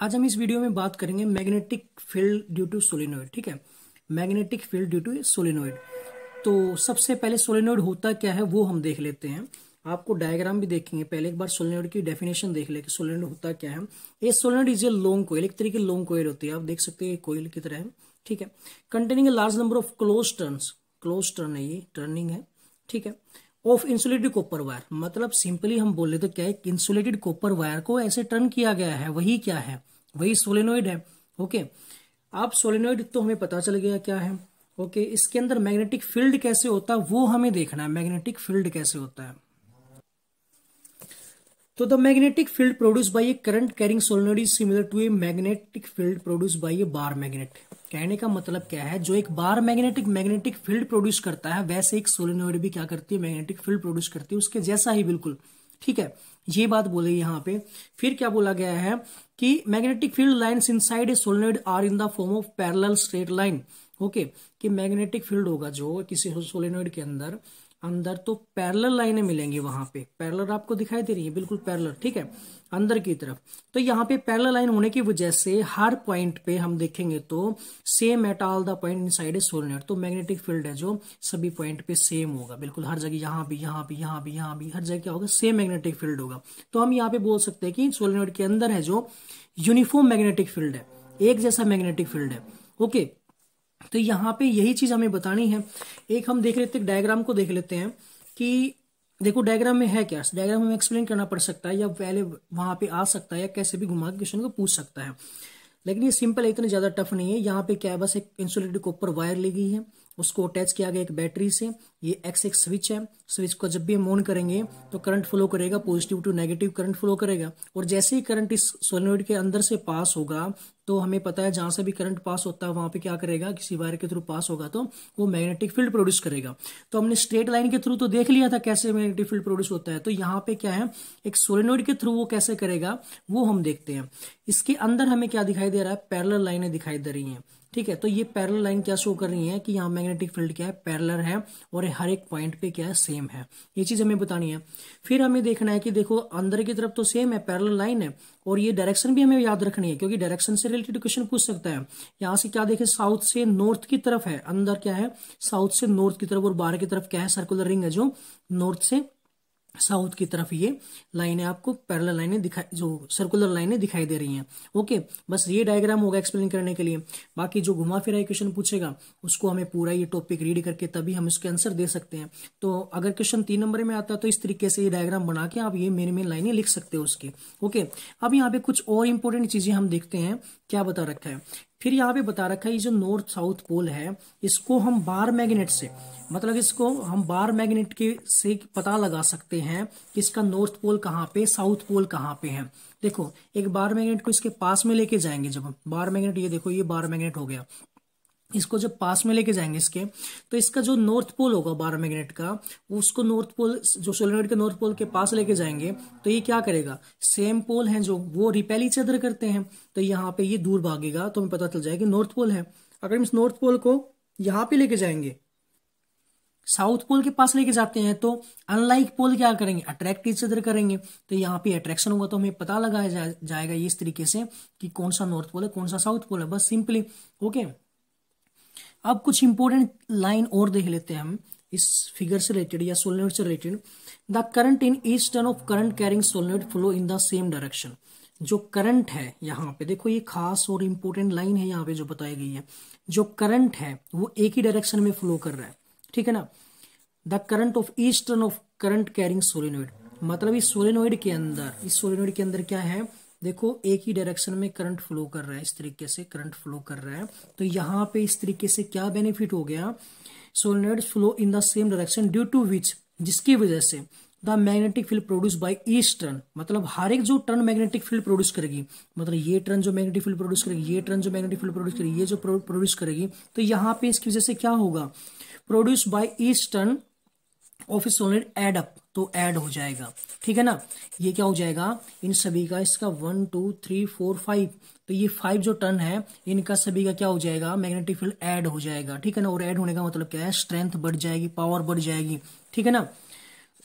आज हम इस वीडियो में बात करेंगे magnetic field due to solenoid ठीक है magnetic field due to solenoid तो सबसे पहले सोलिनोइड होता क्या है वो हम देख लेते हैं आपको डायग्राम भी देखेंगे पहले एक बार सोलिनोइड की डेफिनेशन देख ले कि सोलिनोइड होता क्या है ये solenoid is a long coil एक तरीके लॉन्ग कोयल होती है आप देख सकते हैं कोयल की तरह है ठीक है containing a large number of close turns close turn है ये टर्निंग है ठीक है ऑफ इंसुलेटेड कॉपर वायर मतलब सिंपली हम बोल रहे क्या है इंसुलेटेड कॉपर वायर को ऐसे टर्न किया गया है वही क्या है वही सोलेनोइड है ओके आप सोलेनोइड तो हमें पता चल गया क्या है ओके इसके अंदर मैग्नेटिक फील्ड कैसे होता है वो हमें देखना है मैग्नेटिक फील्ड कैसे होता है तो the magnetic field produce by a current carrying solenoid is similar to a magnetic field produced by a bar कहने का मतलब क्या है जो एक bar magnetic magnetic field produce करता है वैसे एक सोलेनोइड भी क्या करती है मैग्नेटिक फील्ड प्रोड्यूस करती है उसके जैसा ही बिल्कुल ठीक है ये बात बोले यहाँ पे फिर क्या बोला गया है कि magnetic field lines side a solenoid are in the form of parallel straight line okay कि मैग्नेटिक फील्ड होगा जो किसी सोलेनोइड के अंदर अंदर तो पैरल लाइनें मिलेंगी वहां पे पैरलर आपको दिखाई दे रही है बिल्कुल पैरलर ठीक है अंदर की तरफ तो यहाँ पे पैरल लाइन होने की वजह से हर पॉइंट पे हम देखेंगे तो same at all the point inside solenoid तो मैग्नेटिक फील्ड है जो सभी पॉइंट पे सेम होगा बिल्कुल हर जगह यहाँ भी यहाँ भी यहाँ भी यहाँ भी हर जगह क्या होगा सेम मैग्नेटिक फील्ड होगा तो हम यहाँ पे बोल सकते हैं कि सोलनेट के अंदर है जो यूनिफॉर्म मैग्नेटिक फील्ड है एक जैसा मैग्नेटिक फील्ड है ओके okay. तो यहाँ पे यही चीज हमें बतानी है एक हम देख लेते डायग्राम को देख लेते हैं कि देखो डायग्राम में है क्या डायग्राम हमें एक्सप्लेन करना पड़ सकता है या पहले वहां पे आ सकता है या कैसे भी घुमा के क्वेश्चन को पूछ सकता है लेकिन ये सिंपल इतने ज्यादा टफ नहीं है यहाँ पे क्या है बस एक इंसुलेटेड कॉपर वायर ली गई है उसको अटैच किया गया एक बैटरी से ये एक्स एक स्विच है स्विच को जब भी हम ऑन करेंगे तो करंट फ्लो करेगा positive to negative current flow करेगा और जैसे ही करंट इस सोलिनोइड के अंदर से पास होगा तो हमें पता है जहां से भी करंट पास होता है वहां पे क्या करेगा किसी वायर के थ्रू पास होगा तो वो मैग्नेटिक फील्ड प्रोड्यूस करेगा तो हमने स्ट्रेट लाइन के थ्रू तो देख लिया था कैसे मैग्नेटिक फील्ड प्रोड्यूस होता है तो यहाँ पे क्या है एक सोलिनोइड के थ्रू वो कैसे करेगा वो हम देखते हैं इसके अंदर हमें क्या दिखाई दे रहा है पैरल लाइनें दिखाई दे रही है ठीक है तो ये पैरल लाइन क्या शो कर रही है कि यहाँ मैग्नेटिक फील्ड क्या है पैरलर है और हर एक पॉइंट पे क्या है सेम है ये चीज हमें बतानी है फिर हमें देखना है कि देखो अंदर की तरफ तो सेम है पैरल लाइन है और ये डायरेक्शन भी हमें याद रखनी है क्योंकि डायरेक्शन से रिलेटेड क्वेश्चन पूछ सकता है यहाँ से क्या देखे साउथ से नॉर्थ की तरफ है अंदर क्या है साउथ से नॉर्थ की तरफ और बाहर की तरफ क्या है सर्कुलर रिंग है जो नॉर्थ से साउथ की तरफ ये लाइनें आपको पैरल लाइनें दिखाई जो सर्कुलर लाइनें दिखाई दे रही हैं ओके बस ये डायग्राम होगा एक्सप्लेन करने के लिए बाकी जो घुमा फिरा क्वेश्चन पूछेगा उसको हमें पूरा ये टॉपिक रीड करके तभी हम इसके आंसर दे सकते हैं तो अगर क्वेश्चन तीन नंबर में आता है तो इस तरीके से ये डायग्राम बना के आप ये मेन मेन लाइने लिख सकते हो उसके ओके अब यहाँ पे कुछ और इंपॉर्टेंट चीजें हम देखते हैं क्या बता रखा है फिर यहाँ पे बता रखा है ये जो नॉर्थ साउथ पोल है इसको हम बार मैग्नेट से मतलब इसको हम बार मैग्नेट के से पता लगा सकते हैं कि इसका नॉर्थ पोल कहाँ पे साउथ पोल कहाँ पे है देखो एक बार मैग्नेट को इसके पास में लेके जाएंगे जब हम बार मैग्नेट ये देखो ये बार मैग्नेट हो गया इसको जब पास में लेके जाएंगे इसके तो इसका जो नॉर्थ पोल होगा बारह मैग्नेट का उसको नॉर्थ पोल जो सोलोनॉइड के नॉर्थ पोल के पास लेके जाएंगे तो ये क्या करेगा सेम पोल हैं जो वो रिपेल ईच अदर करते हैं तो यहाँ पे ये दूर भागेगा तो हमें पता चल जाएगा नॉर्थ पोल है अगर हम इस नॉर्थ पोल को यहाँ पे लेके जाएंगे साउथ पोल के पास लेके जाते हैं तो अनलाइक पोल क्या करेंगे अट्रैक्ट ईच अदर करेंगे तो यहाँ पे अट्रैक्शन होगा तो हमें पता लगाया जाएगा इस तरीके से कि कौन सा नॉर्थ पोल है कौन सा साउथ पोल है बस सिंपली ओके okay? अब कुछ इंपॉर्टेंट लाइन और देख लेते हैं हम इस फिगर से रिलेटेड या सोलनोइड से related the current in each turn of current carrying solenoid flow in the same direction जो करंट है यहाँ पे देखो ये खास और इम्पोर्टेंट लाइन है यहाँ पे जो बताई गई है जो करंट है वो एक ही डायरेक्शन में फ्लो कर रहा है ठीक है ना the current of each turn of current carrying solenoid मतलब इस सोलिनोइड के अंदर इस सोलिनोइड के अंदर क्या है देखो एक ही डायरेक्शन में करंट फ्लो कर रहा है इस तरीके से करंट फ्लो कर रहा है तो यहाँ पे इस तरीके से क्या बेनिफिट हो गया solenoid flow in the same direction due to which जिसकी वजह से the magnetic field produce by each turn मतलब हर एक जो टर्न मैग्नेटिक फील्ड प्रोड्यूस करेगी मतलब ये टर्न जो मैग्नेटिक फील्ड प्रोड्यूस करेगी ये टर्न जो मैग्नेटिक फील्ड प्रोड्यूस करेगी ये जो प्रोड्यूस करेगी तो यहाँ पे इसकी वजह से क्या होगा produce by each turn of a solenoid add up तो ऐड हो जाएगा ठीक है ना ये क्या हो जाएगा इन सभी का इसका one two three four five तो ये फाइव जो टर्न है इनका सभी का क्या हो जाएगा मैग्नेटिक फील्ड ऐड हो जाएगा ठीक है ना और ऐड होने का मतलब क्या है स्ट्रेंथ बढ़ जाएगी पावर बढ़ जाएगी ठीक है ना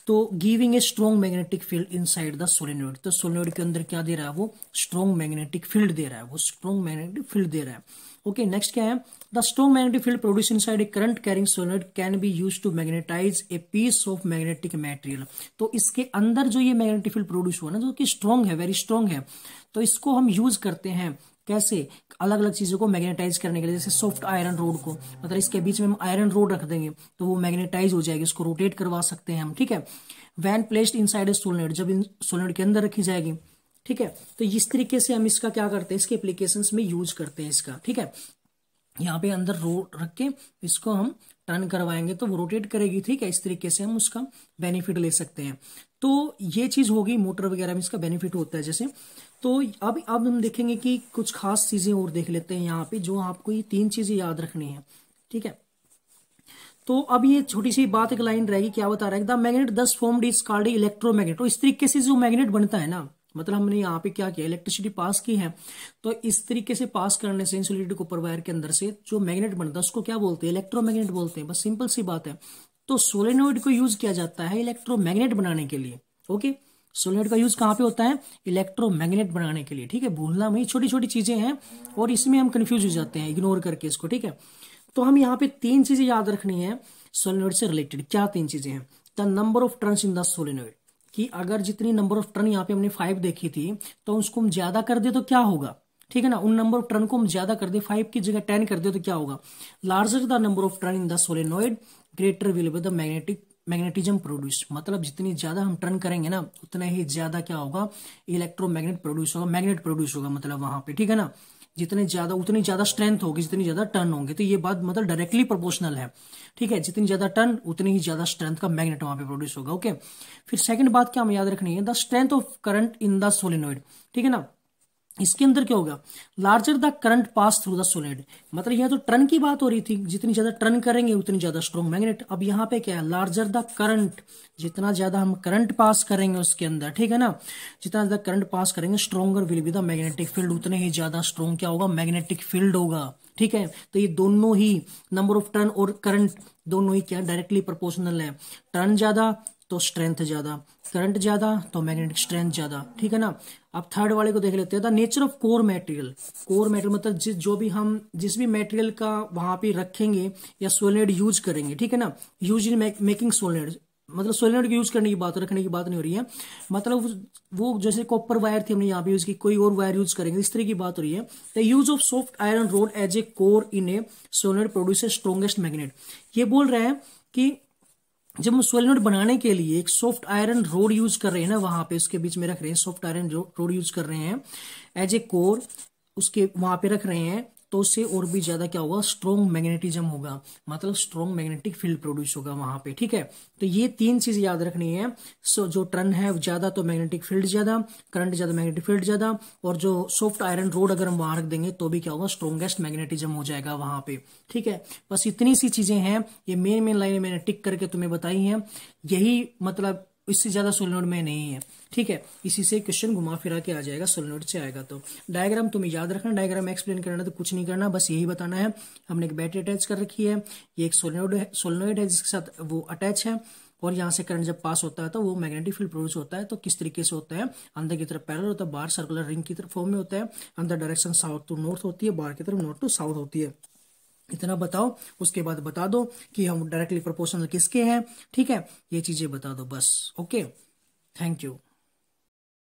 तो giving a strong magnetic field inside the solenoid तो सोलिनोइड के अंदर क्या दे रहा है वो स्ट्रॉन्ग मैग्नेटिक फील्ड दे रहा है वो स्ट्रॉन्ग मैग्नेटिक फील्ड दे रहा है ओके okay, नेक्स्ट क्या है the strong magnetic field produce inside a current carrying solenoid can be use to magnetize a piece of magnetic material तो इसके अंदर जो ये मैग्नेटिक फील्ड प्रोड्यूस हुआ ना जो कि स्ट्रॉन्ग है वेरी स्ट्रॉन्ग है तो इसको हम यूज करते हैं कैसे अलग अलग चीज़ों को मैग्नेटाइज करने के लिए जैसे सॉफ्ट आयरन रोड को मतलब इसके बीच में हम आयरन रोड रख देंगे तो वो मैग्नेटाइज हो जाएगी उसको रोटेट करवा सकते हैं हम ठीक है when placed inside a solenoid जब इन सोलनेट के अंदर रखी जाएगी ठीक है तो इस तरीके से हम इसका क्या करते हैं इसके एप्लीकेशन में यूज करते हैं इसका ठीक है यहाँ पे अंदर रो रख के इसको हम टर्न करवाएंगे तो वो रोटेट करेगी ठीक है इस तरीके से हम उसका बेनिफिट ले सकते हैं तो ये चीज होगी मोटर वगैरह में इसका बेनिफिट होता है जैसे तो अब अब हम देखेंगे कि कुछ खास चीजें और देख लेते हैं यहाँ पे जो आपको ये तीन चीजें याद रखनी है ठीक है तो अब ये छोटी सी बात एक लाइन रहेगी क्या बता रहा है the magnet thus form is called electromagnet तो इस तरीके से जो मैग्नेट बनता है ना मतलब हमने यहाँ पे क्या किया इलेक्ट्रिसिटी पास की है तो इस तरीके से पास करने से इंसुलेटेड कॉपर वायर के अंदर से जो मैग्नेट बनता है उसको क्या बोलते हैं इलेक्ट्रोमैग्नेट बोलते हैं बस सिंपल सी बात है तो सोलेनोइड को यूज किया जाता है इलेक्ट्रोमैग्नेट बनाने के लिए ओके सोलेनोइड का यूज कहाँ पे होता है इलेक्ट्रोमैग्नेट बनाने के लिए ठीक है भूलना में छोटी छोटी चीजें हैं और इसमें हम कंफ्यूज हो जाते हैं इग्नोर करके इसको ठीक है तो हम यहाँ पे तीन चीजें याद रखनी है सोलेनोइड से रिलेटेड क्या तीन चीजें हैं the number of turns in the solenoid कि अगर जितनी नंबर ऑफ टर्न यहाँ पे हमने फाइव देखी थी तो उसको हम ज्यादा कर दे तो क्या होगा ठीक है ना उन नंबर ऑफ टर्न को हम ज्यादा कर दे फाइव की जगह टेन कर दे तो क्या होगा larger the number of turn in the solenoid greater will be the magnetic magnetism produce मतलब जितनी ज्यादा हम टर्न करेंगे ना उतना ही ज्यादा क्या होगा इलेक्ट्रोमैग्नेट प्रोड्यूस होगा मैग्नेट प्रोड्यूस होगा मतलब वहां पे ठीक है ना जितने ज्यादा उतनी ज्यादा स्ट्रेंथ होगी जितनी ज्यादा टर्न होंगे तो ये बात मतलब डायरेक्टली प्रोपोर्शनल है ठीक है जितनी ज्यादा टर्न उतनी ही ज्यादा स्ट्रेंथ का मैग्नेट वहां पे प्रोड्यूस होगा ओके फिर सेकंड बात क्या हमें याद रखनी है the strength of current in the solenoid ठीक है ना इसके अंदर क्या होगा larger the current pass through the solenoid मतलब यहाँ तो टर्न की बात हो रही थी जितनी ज्यादा टर्न करेंगे उतनी ज्यादा स्ट्रॉन्ग मैग्नेट अब यहाँ पे क्या है लार्जर द करंट जितना ज्यादा हम करंट पास करेंगे उसके अंदर ठीक है ना जितना ज्यादा करंट पास करेंगे stronger will be the magnetic field उतने ही ज्यादा स्ट्रॉन्ग क्या होगा मैग्नेटिक फील्ड होगा ठीक है तो ये दोनों ही नंबर ऑफ टर्न और करंट दोनों ही क्या डायरेक्टली प्रोपोर्शनल है टर्न ज्यादा तो स्ट्रेंथ ज़्यादा करंट ज़्यादा तो मैग्नेटिक स्ट्रेंथ ज़्यादा ठीक है ना अब थर्ड वाले को देख लेते हैं the nature of core material core material मतलब जिस जो भी हम जिस भी मेटेरियल का वहां पे रखेंगे या सोलेनेड यूज करेंगे ठीक है ना यूज इन मेकिंग सोलेनेड मतलब सोलनेड को यूज करने की बात रखने की बात नहीं हो रही है मतलब वो जैसे कॉपर वायर थी हमने यहाँ पे यूज की कोई और वायर यूज करेंगे इस तरह की बात हो रही है the use of soft iron rod as a core in a solenoid produce strongest magnet ये बोल रहे हैं कि जब हम सोलेनोड बनाने के लिए एक सॉफ्ट आयरन रोड यूज कर रहे हैं ना वहां पे उसके बीच में रख रहे हैं सॉफ्ट आयरन रोड यूज कर रहे हैं एज ए कोर उसके वहां पे रख रहे हैं तो उससे और भी ज़्यादा क्या होगा स्ट्रॉन्ग मैग्नेटिज्म होगा मतलब स्ट्रॉन्ग मैग्नेटिक फील्ड प्रोड्यूस होगा वहां पे ठीक है तो ये तीन चीज़ याद रखनी है सो जो टर्न है ज़्यादा तो मैग्नेटिक फील्ड ज़्यादा करंट ज़्यादा मैग्नेटिक फील्ड ज़्यादा और जो सॉफ्ट आयरन रोड अगर हम वहां रख देंगे तो भी क्या होगा स्ट्रॉन्गेस्ट मैग्नेटिज्म हो जाएगा वहां पे ठीक है बस इतनी सी चीज़ें हैं ये मेन मेन लाइन मैंने टिक करके तुम्हें बताई है यही मतलब तो इससे ज्यादा सोलनोड में नहीं है ठीक है इसी से क्वेश्चन घुमा फिरा के आ जाएगा सोलनोड से आएगा तो डायग्राम तुम्हें याद रखना डायग्राम एक्सप्लेन करना तो कुछ नहीं करना बस यही बताना है हमने एक बैटरी अटैच कर रखी है ये एक सोलनोड है सोलनोइड है जिसके साथ वो अटैच है और यहाँ से करंट जब पास होता है तो वो मैग्नेटिक फील्ड प्रोड्यूस होता है तो किस तरीके से होता है अंदर की तरफ पैरल होता है बाहर सर्कुलर रिंग की तरफ फॉर्म में होता है अंदर डायरेक्शन साउथ टू नॉर्थ होती है बाहर की तरफ नॉर्थ टू साउथ होती है इतना बताओ उसके बाद बता दो कि हम डायरेक्टली प्रोपोर्शनल किसके हैं ठीक है ये चीजें बता दो बस ओके थैंक यू